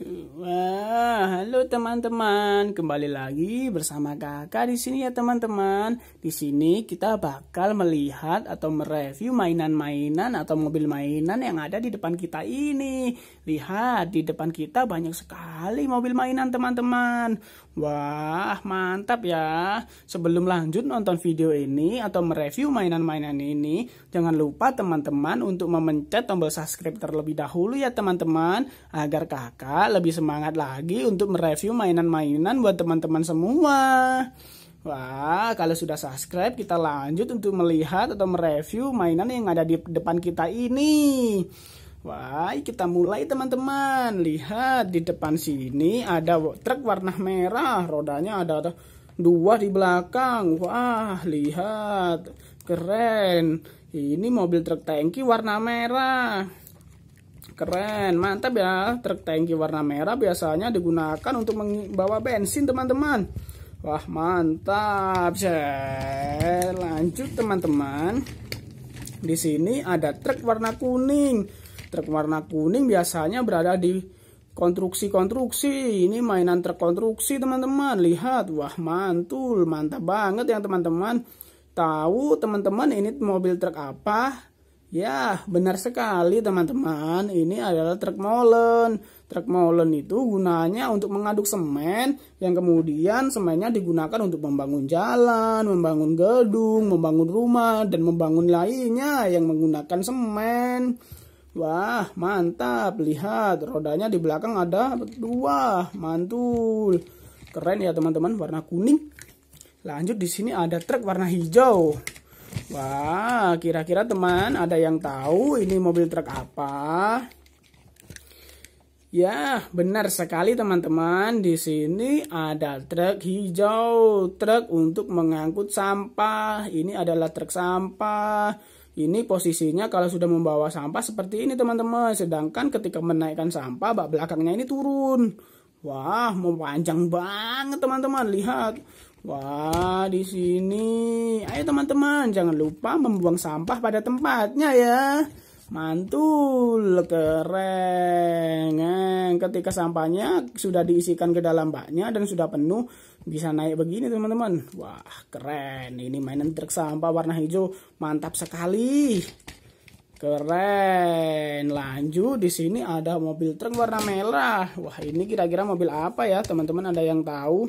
Wow. halo teman-teman, kembali lagi bersama kakak di sini ya teman-teman. Di sini kita bakal melihat atau mereview mainan-mainan atau mobil mainan yang ada di depan kita ini. Lihat di depan kita banyak sekali mobil mainan teman-teman. Wah mantap ya. Sebelum lanjut nonton video ini atau mereview mainan-mainan ini, jangan lupa teman-teman untuk memencet tombol subscribe terlebih dahulu ya teman-teman agar kakak lebih semangat lagi untuk mereview mainan-mainan buat teman-teman semua. Wah, kalau sudah subscribe kita lanjut untuk melihat atau mereview mainan yang ada di depan kita ini. Wah, kita mulai teman-teman. Lihat di depan sini ada truk warna merah, rodanya ada dua di belakang. Wah, lihat. Keren. Ini mobil truk tanki warna merah. Keren, mantap ya. Truk tangki warna merah biasanya digunakan untuk membawa bensin, teman-teman. Wah, mantap. Set. Lanjut, teman-teman. Di sini ada truk warna kuning. Truk warna kuning biasanya berada di konstruksi-konstruksi. Ini mainan truk konstruksi, teman-teman. Lihat, wah, mantul. Mantap banget ya, teman-teman. Tahu, teman-teman, ini mobil truk apa? Ya, benar sekali teman-teman. Ini adalah truk molen. Truk molen itu gunanya untuk mengaduk semen yang kemudian semennya digunakan untuk membangun jalan, membangun gedung, membangun rumah dan membangun lainnya yang menggunakan semen. Wah, mantap. Lihat, rodanya di belakang ada dua. Mantul. Keren ya teman-teman, warna kuning. Lanjut di sini ada truk warna hijau. Wah, kira-kira teman ada yang tahu ini mobil truk apa? Ya, benar sekali teman-teman. Di sini ada truk hijau, truk untuk mengangkut sampah. Ini adalah truk sampah. Ini posisinya kalau sudah membawa sampah seperti ini teman-teman. Sedangkan ketika menaikkan sampah, bak belakangnya ini turun. Wah, memanjang banget teman-teman. Lihat. Wah, di sini. Ayo teman-teman, jangan lupa membuang sampah pada tempatnya ya. Mantul, keren. Eh, ketika sampahnya sudah diisikan ke dalam baknya dan sudah penuh, bisa naik begini teman-teman. Wah, keren. Ini mainan truk sampah warna hijau. Mantap sekali. Keren. Lanjut di sini ada mobil truk warna merah. Wah, ini kira-kira mobil apa ya, teman-teman? Ada yang tahu?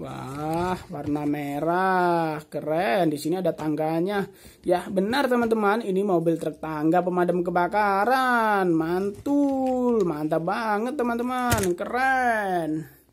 Wah, warna merah. Keren. Di sini ada tangganya. Ya, benar teman-teman, ini mobil truk tangga pemadam kebakaran. Mantul. Mantap banget, teman-teman. Keren.